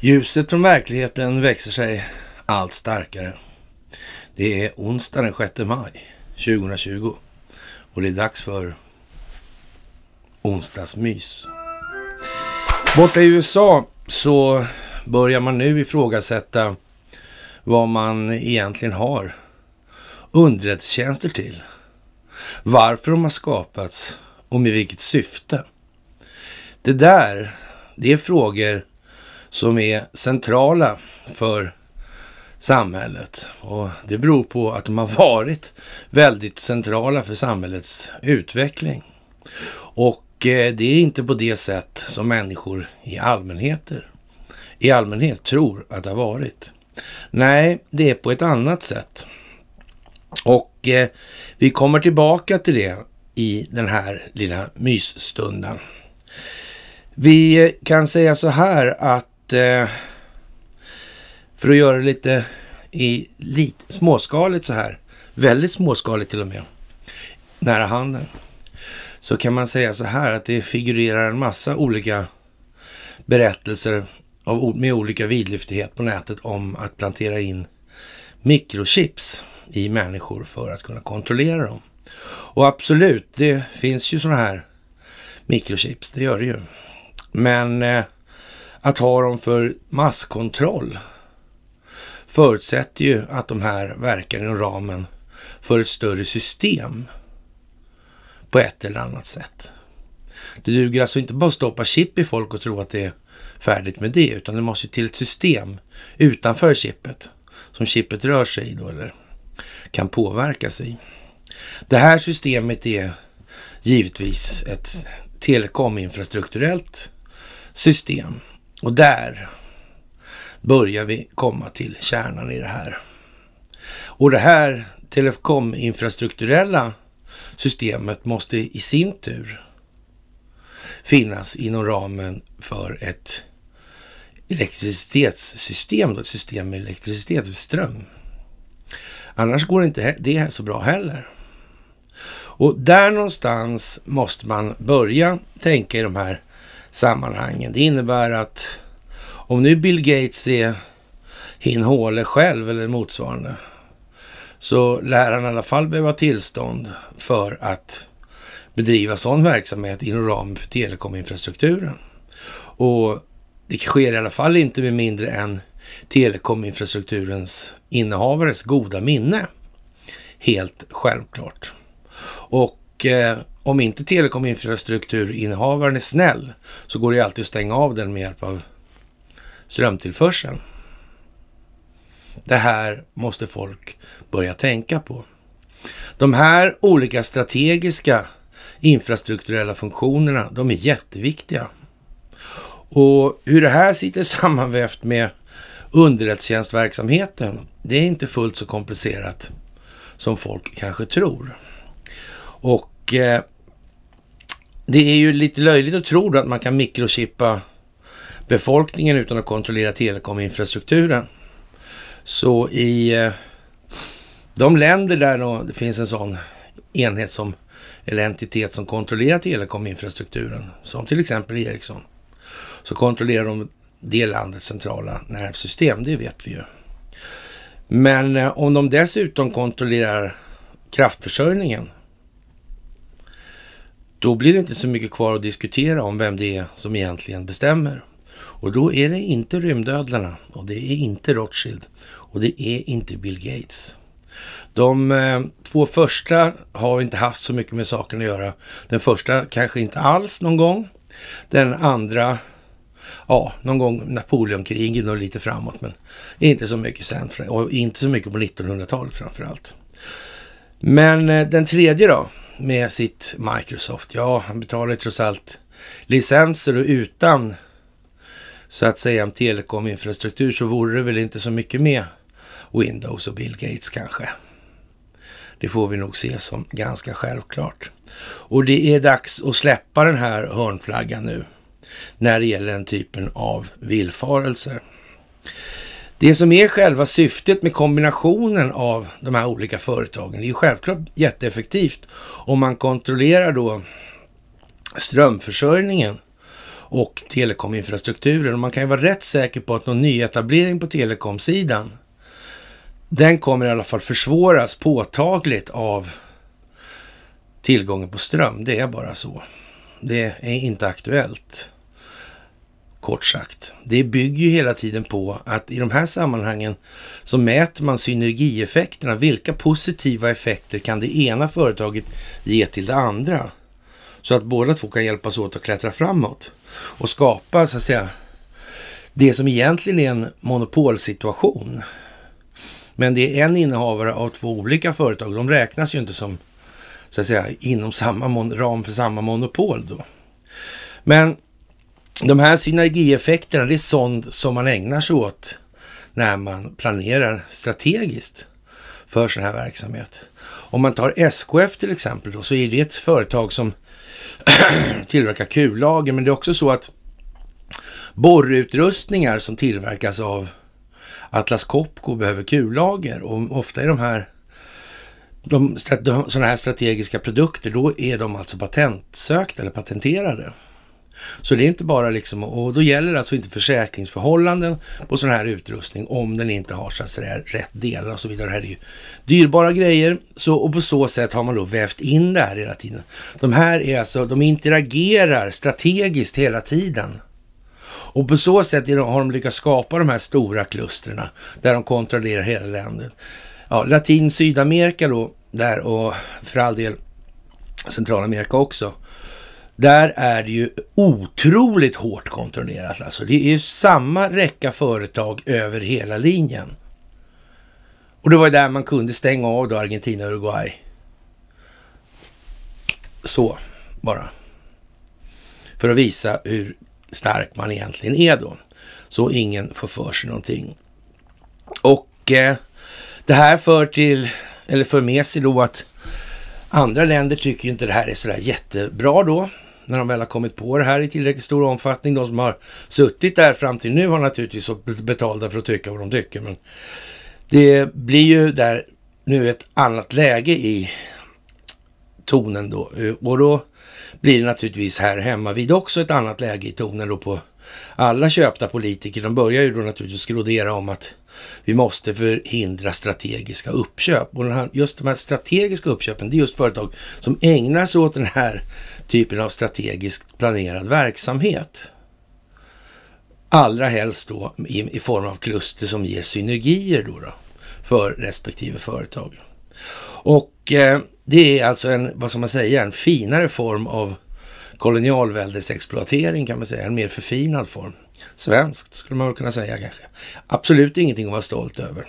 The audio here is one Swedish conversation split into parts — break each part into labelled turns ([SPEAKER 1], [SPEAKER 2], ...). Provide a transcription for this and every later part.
[SPEAKER 1] Ljuset från verkligheten växer sig allt starkare. Det är onsdag den 6 maj 2020 och det är dags för onsdagsmys. Borta i USA så börjar man nu ifrågasätta vad man egentligen har underrättelsetjänster till. Varför de har skapats och med vilket syfte. Det där, det är frågor som är centrala för samhället. Och det beror på att de har varit väldigt centrala för samhällets utveckling. Och eh, det är inte på det sätt som människor i allmänheter i allmänhet tror att det har varit. Nej, det är på ett annat sätt. Och eh, vi kommer tillbaka till det i den här lilla mysstunden. Vi eh, kan säga så här att Eh, för att göra det lite i lite, småskaligt så här, väldigt småskaligt till och med, nära handen, så kan man säga så här att det figurerar en massa olika berättelser av, med olika vidlyftighet på nätet om att plantera in mikrochips i människor för att kunna kontrollera dem. Och absolut, det finns ju sådana här mikrochips, det gör det ju. Men eh, att ha dem för masskontroll förutsätter ju att de här verkar inom ramen för ett större system på ett eller annat sätt. Det duger alltså inte bara att stoppa chip i folk och tro att det är färdigt med det, utan det måste ju till ett system utanför chippet som chippet rör sig i då eller kan påverka sig. Det här systemet är givetvis ett telekominfrastrukturellt system och där börjar vi komma till kärnan i det här. Och det här telekominfrastrukturella systemet måste i sin tur finnas inom ramen för ett elektricitetssystem, ett system med elektricitetsström. Annars går inte det så bra heller. Och där någonstans måste man börja tänka i de här sammanhangen. Det innebär att om nu Bill Gates är hin håle själv eller motsvarande så lär han i alla fall behöva tillstånd för att bedriva sån verksamhet inom ramen för telekominfrastrukturen. Och det sker i alla fall inte med mindre än telekominfrastrukturens innehavares goda minne. Helt självklart. Och och eh, om inte telekominfrastrukturinnehavaren är snäll så går det ju alltid att stänga av den med hjälp av strömtillförseln. Det här måste folk börja tänka på. De här olika strategiska infrastrukturella funktionerna, de är jätteviktiga. Och hur det här sitter sammanvävt med underrättelsetjänstverksamheten, det är inte fullt så komplicerat som folk kanske tror. Och eh, det är ju lite löjligt att tro att man kan mikrochippa befolkningen utan att kontrollera telekominfrastrukturen. Så i eh, de länder där det finns en sån enhet som, eller entitet som kontrollerar telekominfrastrukturen, som till exempel Ericsson, så kontrollerar de det landets centrala nervsystem, det vet vi ju. Men eh, om de dessutom kontrollerar kraftförsörjningen då blir det inte så mycket kvar att diskutera om vem det är som egentligen bestämmer. Och då är det inte rymdödlarna och det är inte Rothschild och det är inte Bill Gates. De eh, två första har inte haft så mycket med saken att göra. Den första kanske inte alls någon gång. Den andra, ja, någon gång Napoleonkrigen och lite framåt, men inte så mycket sen och inte så mycket på 1900-talet framför allt. Men eh, den tredje då, med sitt Microsoft. Ja, han betalar trots allt licenser och utan så att säga en telekominfrastruktur så vore det väl inte så mycket med Windows och Bill Gates kanske. Det får vi nog se som ganska självklart. Och det är dags att släppa den här hörnflaggan nu när det gäller den typen av villfarelser. Det som är själva syftet med kombinationen av de här olika företagen, det är ju självklart jätteeffektivt om man kontrollerar då strömförsörjningen och telekominfrastrukturen. Och man kan ju vara rätt säker på att någon nyetablering på telekomsidan, den kommer i alla fall försvåras påtagligt av tillgången på ström. Det är bara så. Det är inte aktuellt kort sagt. Det bygger ju hela tiden på att i de här sammanhangen så mäter man synergieffekterna. Vilka positiva effekter kan det ena företaget ge till det andra? Så att båda två kan hjälpas åt att klättra framåt och skapa så att säga det som egentligen är en monopolsituation. Men det är en innehavare av två olika företag. De räknas ju inte som så att säga inom samma ram för samma monopol då. Men de här synergieffekterna, det är sånt som man ägnar sig åt när man planerar strategiskt för sån här verksamhet. Om man tar SKF till exempel då, så är det ett företag som tillverkar kullager, men det är också så att borrutrustningar som tillverkas av Atlas Copco behöver kullager och ofta är de här de, sådana här strategiska produkter, då är de alltså patentsökta eller patenterade. Så det är inte bara liksom, och då gäller alltså inte försäkringsförhållanden på sån här utrustning om den inte har så att säga, rätt delar och så vidare. Det här är ju dyrbara grejer så, och på så sätt har man då vävt in det här hela tiden. De här är alltså, de interagerar strategiskt hela tiden. Och på så sätt har de lyckats skapa de här stora klustren där de kontrollerar hela landet. Ja, Latin Sydamerika då, där och för all del Centralamerika också där är det ju otroligt hårt kontrollerat. Alltså, det är ju samma räcka företag över hela linjen. Och det var där man kunde stänga av då Argentina och Uruguay. Så, bara. För att visa hur stark man egentligen är då. Så ingen får för sig någonting. Och eh, det här för till, eller för med sig då att andra länder tycker inte det här är sådär jättebra då när de väl har kommit på det här i tillräckligt stor omfattning. De som har suttit där fram till nu har naturligtvis fått betalda för att tycka vad de tycker. Men det blir ju där nu ett annat läge i tonen då. Eh, och då blir det naturligtvis här hemma vid också ett annat läge i tonen då på alla köpta politiker. De börjar ju då naturligtvis skrodera om att vi måste förhindra strategiska uppköp. Och här, just de här strategiska uppköpen, det är just företag som ägnar sig åt den här typen av strategiskt planerad verksamhet. Allra helst då i, i form av kluster som ger synergier då, då för respektive företag. Och eh, det är alltså en, vad ska man säga, en finare form av kolonialväldesexploatering kan man säga, en mer förfinad form. Svenskt skulle man väl kunna säga kanske. Absolut ingenting att vara stolt över.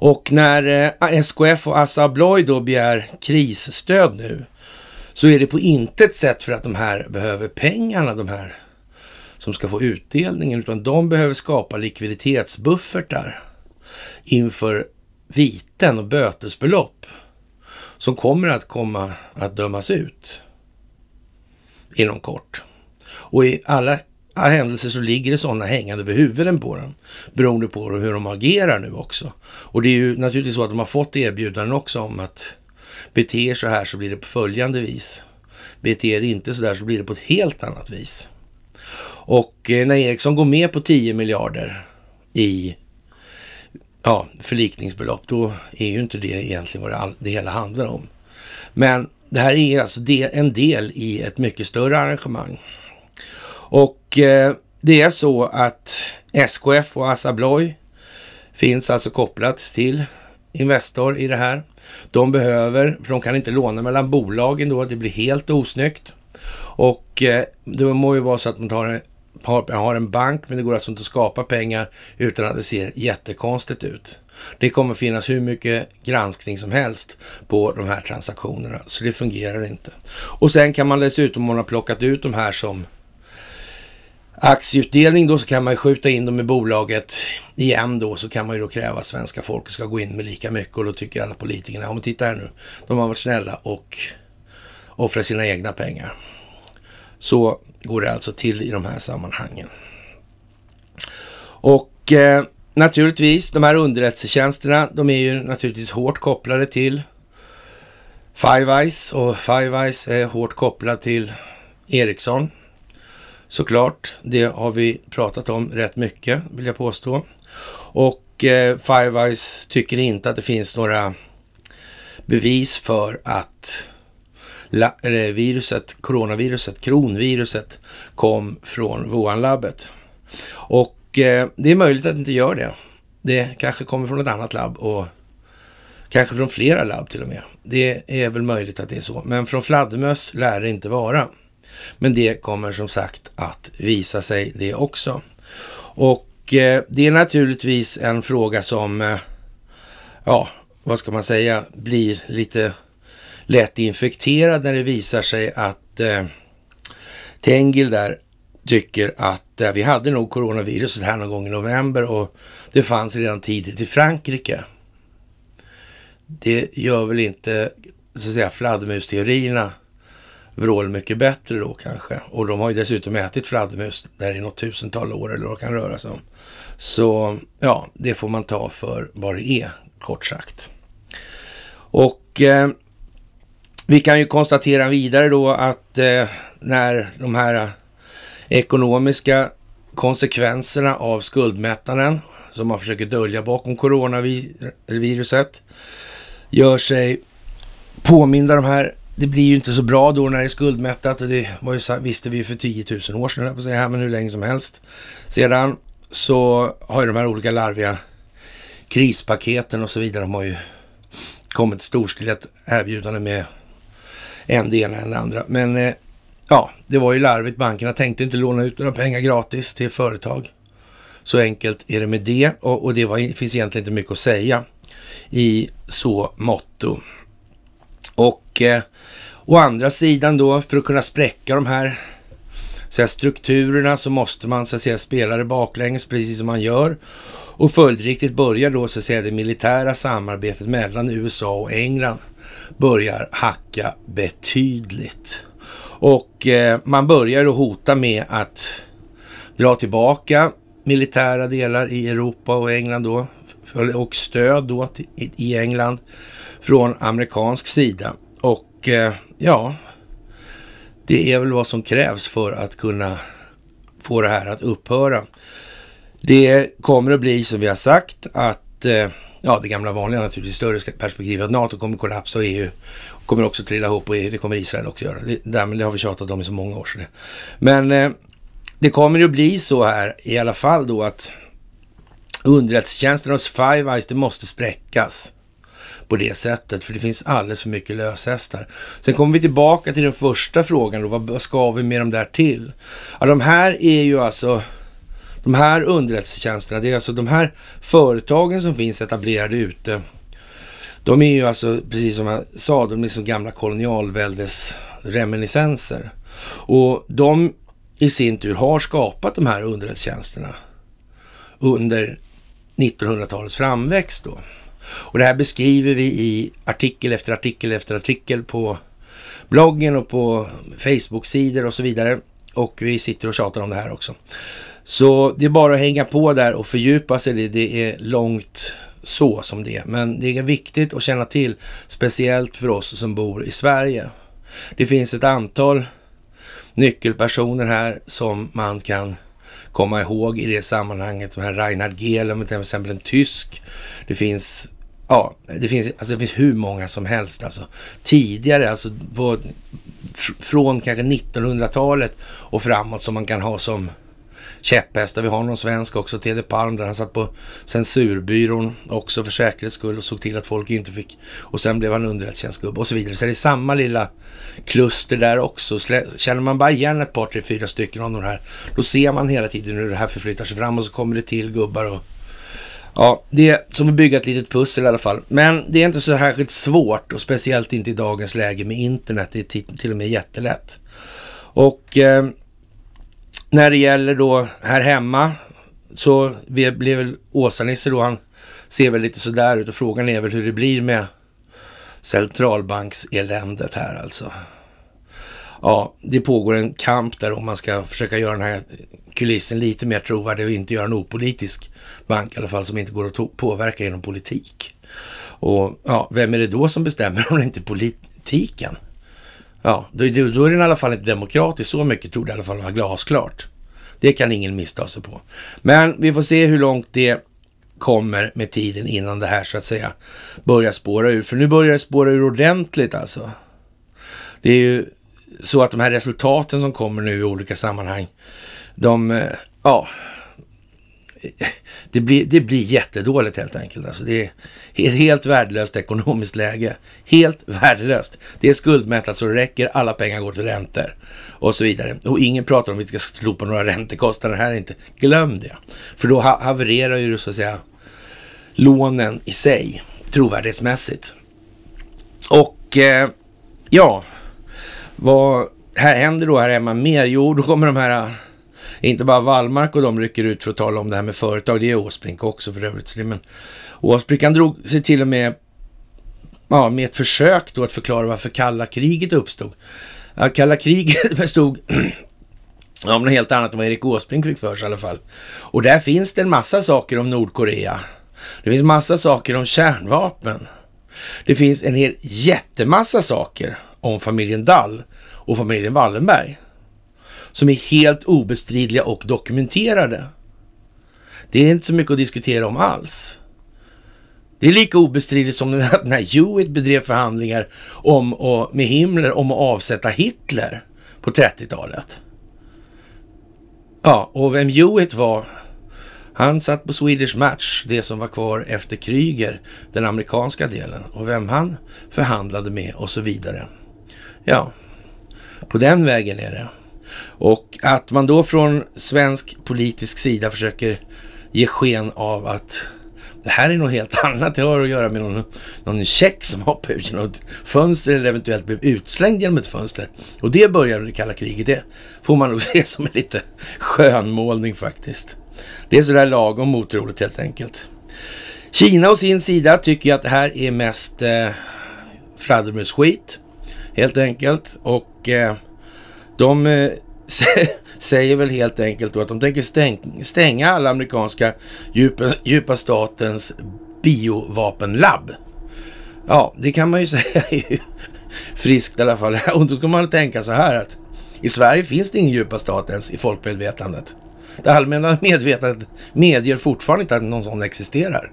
[SPEAKER 1] Och när eh, SKF och Assa Abloy då begär krisstöd nu så är det på intet sätt för att de här behöver pengarna, de här som ska få utdelningen, utan de behöver skapa likviditetsbuffertar inför viten och bötesbelopp som kommer att komma att dömas ut inom kort. Och i alla händelser så ligger det sådana hängande över huvuden på dem, beroende på hur de agerar nu också. Och det är ju naturligtvis så att de har fått erbjudanden också om att Beter så här så blir det på följande vis. Beter inte så där så blir det på ett helt annat vis. Och eh, när Ericsson går med på 10 miljarder i ja, förlikningsbelopp, då är ju inte det egentligen vad det, hela handlar om. Men det här är alltså en del i ett mycket större arrangemang. Och eh, det är så att SKF och Assa Abloy finns alltså kopplat till Investor i det här de behöver, för de kan inte låna mellan bolagen då, det blir helt osnyggt. Och eh, det må ju vara så att man tar en, har, har en bank, men det går alltså inte att skapa pengar utan att det ser jättekonstigt ut. Det kommer finnas hur mycket granskning som helst på de här transaktionerna, så det fungerar inte. Och sen kan man dessutom, om man har plockat ut de här som aktieutdelning då så kan man ju skjuta in dem i bolaget igen då så kan man ju då kräva att svenska folket ska gå in med lika mycket och då tycker alla politikerna, ja men titta här nu, de har varit snälla och offrat sina egna pengar. Så går det alltså till i de här sammanhangen. Och eh, naturligtvis, de här underrättelsetjänsterna, de är ju naturligtvis hårt kopplade till Five Eyes och Five Eyes är hårt kopplad till Ericsson såklart. Det har vi pratat om rätt mycket vill jag påstå. Och eh, Five Eyes tycker inte att det finns några bevis för att la, viruset, coronaviruset, kronviruset kom från Wuhan-labbet. Och eh, det är möjligt att det inte gör det. Det kanske kommer från ett annat labb och kanske från flera labb till och med. Det är väl möjligt att det är så, men från fladdermöss lär det inte vara. Men det kommer som sagt att visa sig det också. Och eh, det är naturligtvis en fråga som, eh, ja, vad ska man säga, blir lite lätt infekterad när det visar sig att eh, Tengil där tycker att eh, vi hade nog coronaviruset här någon gång i november och det fanns redan tidigt i Frankrike. Det gör väl inte så att säga fladdermusteorierna vrål mycket bättre då kanske. Och de har ju dessutom ätit fladdermus där i något tusental år eller vad det kan röra sig om. Så ja, det får man ta för vad det är, kort sagt. Och eh, vi kan ju konstatera vidare då att eh, när de här ekonomiska konsekvenserna av skuldmättnaden som man försöker dölja bakom coronaviruset gör sig påminda de här det blir ju inte så bra då när det är skuldmättat och det var ju, visste vi ju för 10 000 år sedan, på säga men hur länge som helst sedan, så har ju de här olika larviga krispaketen och så vidare, de har ju kommit storstilat erbjudande med en det ena eller andra. Men eh, ja, det var ju larvigt. Bankerna tänkte inte låna ut några pengar gratis till företag. Så enkelt är det med det och, och det var, finns egentligen inte mycket att säga i så motto. Och eh, Å andra sidan då, för att kunna spräcka de här så här, strukturerna så måste man så att säga spela det baklänges precis som man gör. Och följdriktigt börjar då så att säga det militära samarbetet mellan USA och England börjar hacka betydligt. Och eh, man börjar då hota med att dra tillbaka militära delar i Europa och England då och stöd då till, i England från amerikansk sida. Och eh, ja, det är väl vad som krävs för att kunna få det här att upphöra. Det kommer att bli som vi har sagt att, eh, ja det gamla vanliga naturligtvis, större perspektivet, att NATO kommer kollapsa och EU kommer också trilla ihop och e det kommer Israel också göra. Det, det har vi tjatat om i så många år. Så Men eh, det kommer att bli så här i alla fall då att underrättelsetjänsten hos Five Eyes, det måste spräckas på det sättet. För det finns alldeles för mycket löshästar. Sen kommer vi tillbaka till den första frågan då. Vad ska vi med de där till? Ja, de här är ju alltså de här underrättelsetjänsterna, det är alltså de här företagen som finns etablerade ute. De är ju alltså, precis som jag sa, de är som gamla kolonialväldes reminiscenser. Och de i sin tur har skapat de här underrättelsetjänsterna under 1900-talets framväxt då. Och det här beskriver vi i artikel efter artikel efter artikel på bloggen och på Facebook-sidor och så vidare. Och vi sitter och tjatar om det här också. Så det är bara att hänga på där och fördjupa sig. Det är långt så som det är. Men det är viktigt att känna till, speciellt för oss som bor i Sverige. Det finns ett antal nyckelpersoner här som man kan komma ihåg i det sammanhanget. De här Reinhard Gehlen, till exempel en tysk. Det finns Ja, det finns, alltså, det finns hur många som helst. Alltså. Tidigare, alltså på, från kanske 1900-talet och framåt som man kan ha som käpphästar. Vi har någon svensk också, Tede Palm, där han satt på censurbyrån också för säkerhets skull och såg till att folk inte fick... Och sen blev han underrättelsetjänstgubbe och så vidare. Så det är samma lilla kluster där också. Känner man bara igen ett par, tre, fyra stycken av de här, då ser man hela tiden hur det här förflyttar sig fram och så kommer det till gubbar och Ja, det är som att bygga ett litet pussel i alla fall. Men det är inte så särskilt svårt och speciellt inte i dagens läge med internet. Det är till och med jättelätt. Och eh, när det gäller då här hemma så vi blev väl Åsa-Nisse då, han ser väl lite sådär ut och frågan är väl hur det blir med centralbankseländet här alltså. Ja, det pågår en kamp där om man ska försöka göra den här kulissen lite mer trovärdig och inte göra en opolitisk bank i alla fall som inte går att påverka genom politik. Och ja, vem är det då som bestämmer om det inte är politiken? Ja, då, då är den i alla fall inte demokratisk. Så mycket tror det i alla fall var glasklart. Det kan ingen missta sig på. Men vi får se hur långt det kommer med tiden innan det här så att säga börjar spåra ur. För nu börjar det spåra ur ordentligt alltså. Det är ju så att de här resultaten som kommer nu i olika sammanhang de, eh, ja, det blir, det blir jättedåligt helt enkelt. Alltså det är ett helt värdelöst ekonomiskt läge. Helt värdelöst. Det är skuldmättat så det räcker. Alla pengar går till räntor och så vidare. Och ingen pratar om att vi ska slopa några räntekostnader här inte. Glöm det. För då havererar ju så att säga lånen i sig trovärdighetsmässigt. Och eh, ja, vad här händer då här hemma mer? Jo, då kommer de här inte bara Wallmark och de rycker ut för att tala om det här med företag. Det är Åsbrink också för övrigt. Men Åsbrink han drog sig till och med ja, med ett försök då att förklara varför kalla kriget uppstod. kalla kriget bestod om något helt annat än vad Erik Åsbrink fick för sig i alla fall. Och där finns det en massa saker om Nordkorea. Det finns massa saker om kärnvapen. Det finns en hel jättemassa saker om familjen Dall och familjen Wallenberg som är helt obestridliga och dokumenterade. Det är inte så mycket att diskutera om alls. Det är lika obestridligt som när Hewitt bedrev förhandlingar om och, med Himmler om att avsätta Hitler på 30-talet. Ja, och vem Hewitt var, han satt på Swedish Match, det som var kvar efter Kryger, den amerikanska delen, och vem han förhandlade med och så vidare. Ja, på den vägen är det. Och att man då från svensk politisk sida försöker ge sken av att det här är något helt annat. Det har att göra med någon, någon check som hoppade ut genom ett fönster eller eventuellt blev utslängd genom ett fönster. Och det började under kalla kriget. Det får man nog se som en lite skönmålning faktiskt. Det är sådär lagom otroligt helt enkelt. Kina å sin sida tycker att det här är mest eh, fladdermusskit helt enkelt. Och eh, de eh, säger väl helt enkelt då att de tänker stänga alla amerikanska djupa, djupa statens biovapenlabb. Ja, det kan man ju säga är friskt i alla fall. Och då kan man tänka så här att i Sverige finns det ingen djupa stat ens i folkmedvetandet. Det allmänna medvetandet medger fortfarande inte att någon sån existerar.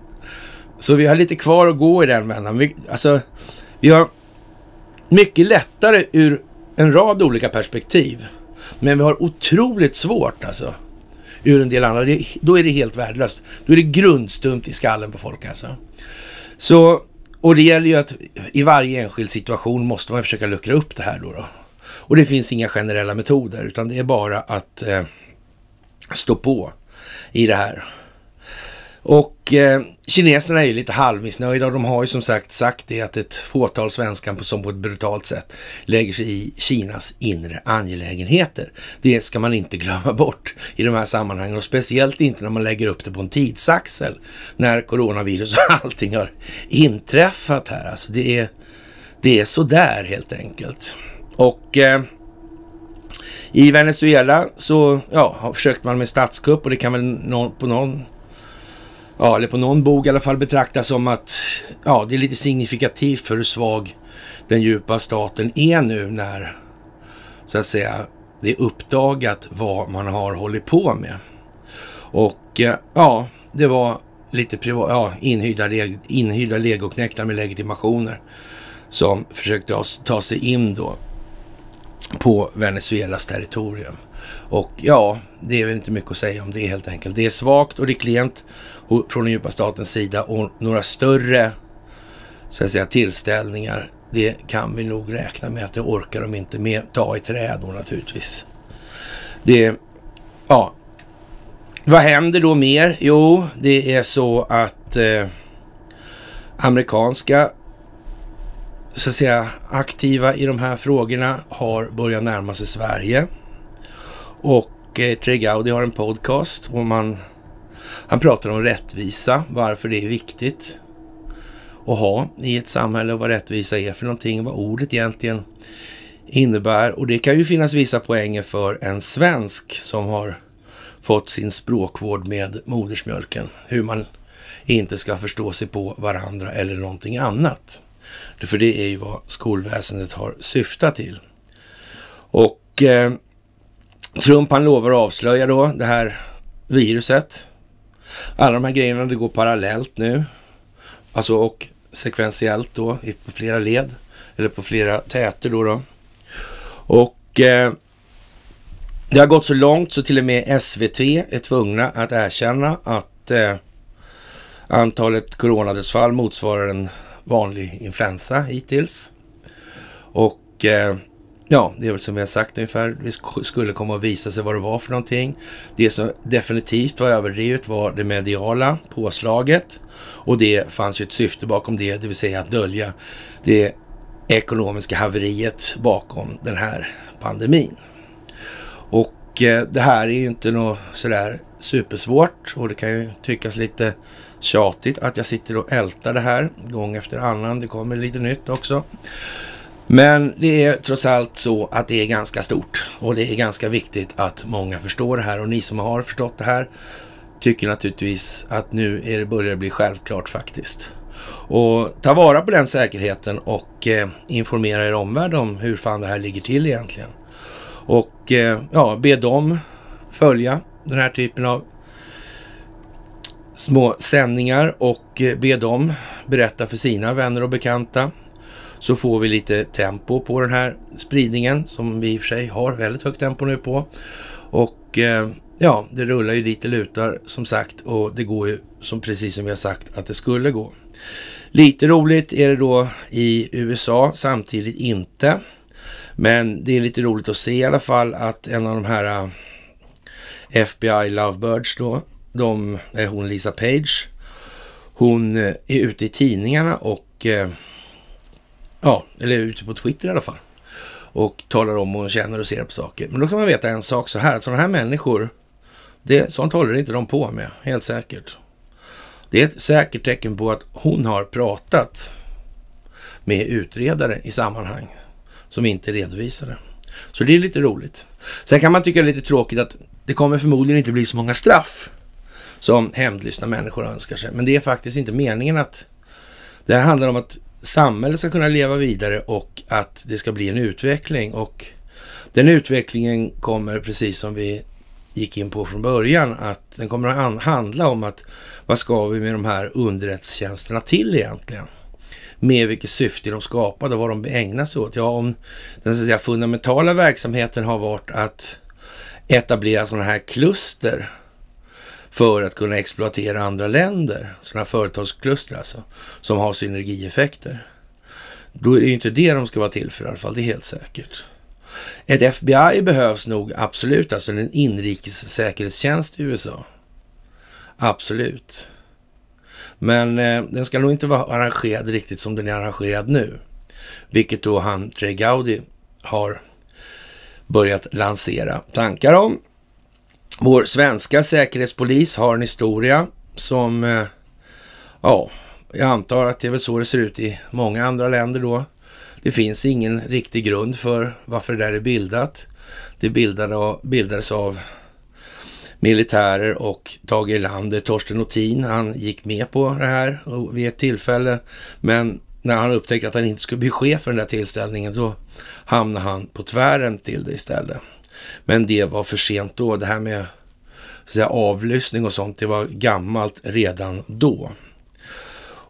[SPEAKER 1] Så vi har lite kvar att gå i den vändan. Alltså, vi har mycket lättare ur en rad olika perspektiv men vi har otroligt svårt alltså. Ur en del andra. Det, då är det helt värdelöst. Då är det grundstumt i skallen på folk alltså. Så, och det gäller ju att i varje enskild situation måste man försöka luckra upp det här då. då. Och det finns inga generella metoder utan det är bara att eh, stå på i det här. Och eh, kineserna är ju lite halvmissnöjda och de har ju som sagt sagt det att ett fåtal svenskar som på ett brutalt sätt lägger sig i Kinas inre angelägenheter. Det ska man inte glömma bort i de här sammanhangen och speciellt inte när man lägger upp det på en tidsaxel när coronavirus och allting har inträffat här. Alltså det är, det är sådär helt enkelt. Och eh, i Venezuela så ja, försökte man med statskupp och det kan väl någon, på någon ja, eller på någon bog i alla fall betraktas som att ja, det är lite signifikativt för hur svag den djupa staten är nu när så att säga det är uppdagat vad man har hållit på med. Och eh, ja, det var lite privat, ja, inhyrda, leg, inhyrda legoknäktar med legitimationer som försökte ta sig in då på Venezuelas territorium. Och ja, det är väl inte mycket att säga om det helt enkelt. Det är svagt och det är klent från den djupa statens sida och några större så att säga, tillställningar. Det kan vi nog räkna med att det orkar de inte med. Ta i trä då naturligtvis. Det, ja. Vad händer då mer? Jo, det är så att eh, amerikanska så att säga, aktiva i de här frågorna har börjat närma sig Sverige. Och eh, Tre Gaudi har en podcast och man han pratar om rättvisa, varför det är viktigt att ha i ett samhälle och vad rättvisa är för någonting, vad ordet egentligen innebär. Och det kan ju finnas vissa poänger för en svensk som har fått sin språkvård med modersmjölken. Hur man inte ska förstå sig på varandra eller någonting annat. För det är ju vad skolväsendet har syftat till. Och eh, Trump han lovar att avslöja då det här viruset alla de här grejerna, det går parallellt nu. Alltså och sekventiellt då, på flera led. Eller på flera täter då. då. Och eh, det har gått så långt så till och med SVT är tvungna att erkänna att eh, antalet coronadödsfall motsvarar en vanlig influensa hittills. Och eh, Ja, det är väl som vi har sagt ungefär. Det skulle komma att visa sig vad det var för någonting. Det som definitivt var överdrivet var det mediala påslaget. Och det fanns ju ett syfte bakom det, det vill säga att dölja det ekonomiska haveriet bakom den här pandemin. Och eh, det här är ju inte något sådär supersvårt och det kan ju tyckas lite tjatigt att jag sitter och ältar det här gång efter annan. Det kommer lite nytt också. Men det är trots allt så att det är ganska stort och det är ganska viktigt att många förstår det här och ni som har förstått det här tycker naturligtvis att nu är det börjar bli självklart faktiskt. Och ta vara på den säkerheten och eh, informera er omvärld om hur fan det här ligger till egentligen. Och eh, ja, be dem följa den här typen av små sändningar och eh, be dem berätta för sina vänner och bekanta så får vi lite tempo på den här spridningen som vi i och för sig har väldigt högt tempo nu på. Och eh, ja, det rullar ju dit det lutar som sagt och det går ju som precis som vi har sagt att det skulle gå. Lite roligt är det då i USA, samtidigt inte. Men det är lite roligt att se i alla fall att en av de här eh, FBI Lovebirds då, de, eh, hon Lisa Page, hon är ute i tidningarna och Ja, eller ute på Twitter i alla fall. Och talar om och hon känner och ser på saker. Men då ska man veta en sak så här, att sådana här människor, det, sånt håller inte de på med, helt säkert. Det är ett säkert tecken på att hon har pratat med utredare i sammanhang som inte redovisade. Så det är lite roligt. Sen kan man tycka det är lite tråkigt att det kommer förmodligen inte bli så många straff som hämndlystna människor önskar sig. Men det är faktiskt inte meningen att... Det här handlar om att samhället ska kunna leva vidare och att det ska bli en utveckling. Och den utvecklingen kommer, precis som vi gick in på från början, att den kommer att handla om att vad ska vi med de här underrättelsetjänsterna till egentligen? Med vilket syfte de skapade och vad de ägnar sig åt? Ja, om den så att säga, fundamentala verksamheten har varit att etablera sådana här kluster för att kunna exploatera andra länder. Sådana företagskluster alltså, som har synergieffekter. Då är det ju inte det de ska vara till för i alla fall, det är helt säkert. Ett FBI behövs nog absolut, alltså en inrikessäkerhetstjänst i USA. Absolut. Men eh, den ska nog inte vara arrangerad riktigt som den är arrangerad nu. Vilket då han, Trey Gaudi, har börjat lansera tankar om. Vår svenska säkerhetspolis har en historia som, eh, ja, jag antar att det är väl så det ser ut i många andra länder då. Det finns ingen riktig grund för varför det där är bildat. Det bildades av militärer och Tage Erlander, Torsten Notin, han gick med på det här vid ett tillfälle. Men när han upptäckte att han inte skulle bli chef för den där tillställningen, då hamnade han på tvären till det istället. Men det var för sent då. Det här med så säga, avlyssning och sånt, det var gammalt redan då.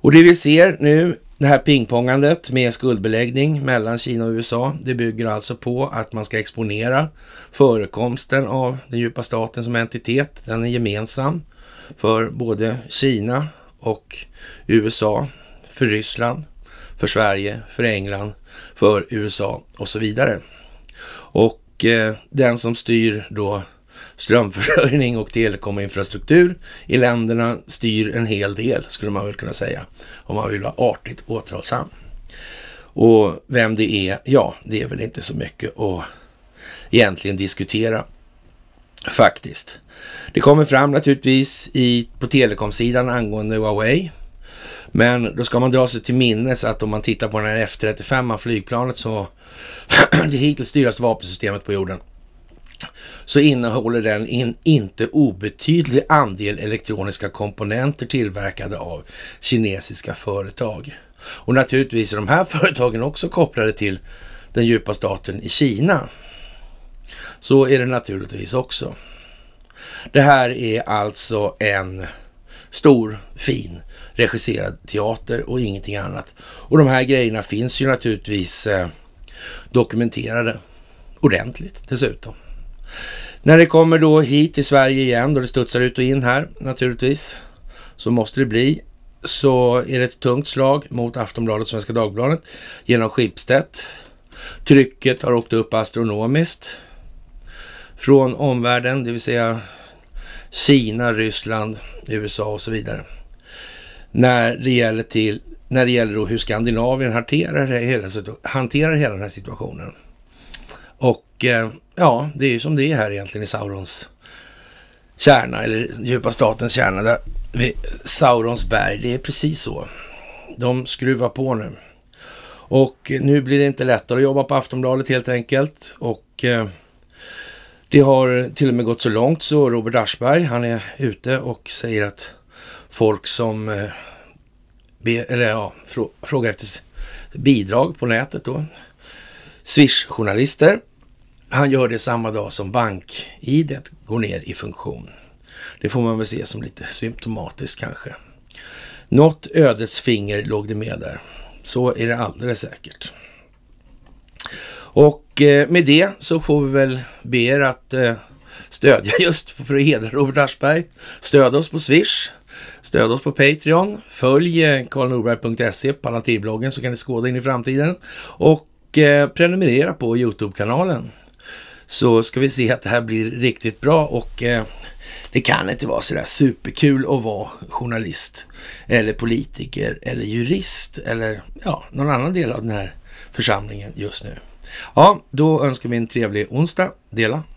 [SPEAKER 1] Och det vi ser nu, det här pingpongandet med skuldbeläggning mellan Kina och USA, det bygger alltså på att man ska exponera förekomsten av den djupa staten som entitet. Den är gemensam för både Kina och USA, för Ryssland, för Sverige, för England, för USA och så vidare. Och och eh, den som styr då strömförsörjning och telekominfrastruktur i länderna styr en hel del, skulle man väl kunna säga, om man vill vara artigt återhållsam. Och vem det är, ja, det är väl inte så mycket att egentligen diskutera faktiskt. Det kommer fram naturligtvis i, på telekomsidan angående Huawei men då ska man dra sig till minnes att om man tittar på den här F-35 flygplanet så det hittills dyraste vapensystemet på jorden så innehåller den en inte obetydlig andel elektroniska komponenter tillverkade av kinesiska företag. Och naturligtvis är de här företagen också kopplade till den djupa staten i Kina. Så är det naturligtvis också. Det här är alltså en stor fin regisserad teater och ingenting annat. Och de här grejerna finns ju naturligtvis eh, dokumenterade ordentligt dessutom. När det kommer då hit till Sverige igen, då det studsar ut och in här naturligtvis, så måste det bli, så är det ett tungt slag mot Aftonbladet och Svenska Dagbladet genom Schibsted. Trycket har åkt upp astronomiskt från omvärlden, det vill säga Kina, Ryssland, USA och så vidare när det gäller, till, när det gäller hur Skandinavien hanterar hela, hanterar hela den här situationen. Och eh, ja, det är ju som det är här egentligen i Saurons kärna, eller djupa statens kärna, där vid Saurons berg. Det är precis så. De skruvar på nu. Och nu blir det inte lättare att jobba på Aftonbladet helt enkelt. Och eh, det har till och med gått så långt så Robert Aschberg, han är ute och säger att folk som eh, ber, eller ja, frågar efter bidrag på nätet då. Swish-journalister. Han gör det samma dag som bank-id går ner i funktion. Det får man väl se som lite symptomatiskt kanske. Något ödets finger låg det med där. Så är det alldeles säkert. Och eh, med det så får vi väl be er att eh, stödja just för att hedra Robert Aschberg. Stöd oss på Swish Stöd oss på Patreon. Följ eh, karlnorberg.se, på Palantirbloggen, så kan ni skåda in i framtiden. Och eh, prenumerera på Youtube-kanalen. Så ska vi se att det här blir riktigt bra och eh, det kan inte vara sådär superkul att vara journalist eller politiker eller jurist eller ja, någon annan del av den här församlingen just nu. Ja, då önskar vi en trevlig onsdag. Dela,